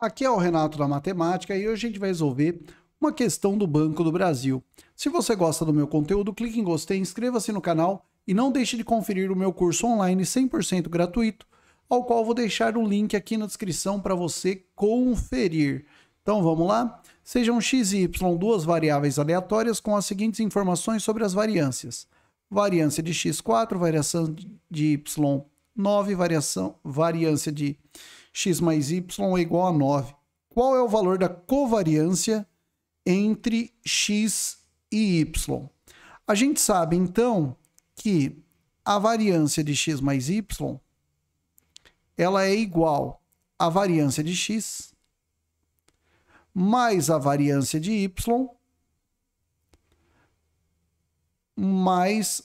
Aqui é o Renato da Matemática e hoje a gente vai resolver uma questão do Banco do Brasil. Se você gosta do meu conteúdo, clique em gostei, inscreva-se no canal e não deixe de conferir o meu curso online 100% gratuito, ao qual vou deixar o link aqui na descrição para você conferir. Então vamos lá? Sejam x e y duas variáveis aleatórias com as seguintes informações sobre as variâncias. Variância de x4, variação de y9, variação, variância de x mais y é igual a 9. Qual é o valor da covariância entre x e y? A gente sabe, então, que a variância de x mais y ela é igual à variância de x mais a variância de y mais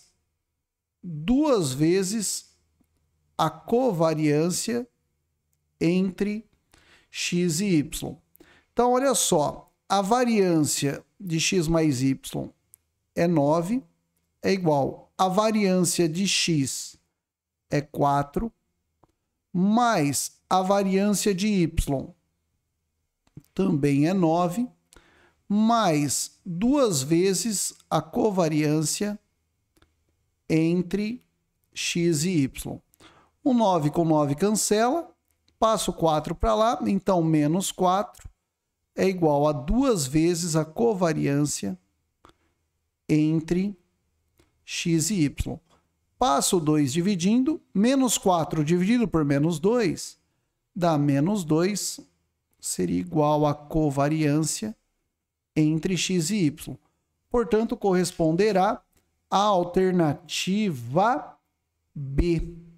duas vezes a covariância entre x e y. Então, olha só, a variância de x mais y é 9, é igual a variância de x é 4, mais a variância de y também é 9, mais duas vezes a covariância entre x e y. O 9 com 9 cancela, Passo 4 para lá, então menos 4 é igual a duas vezes a covariância entre x e y. Passo 2 dividindo, menos 4 dividido por menos 2 dá menos 2, seria igual a covariância entre x e y. Portanto, corresponderá à alternativa B.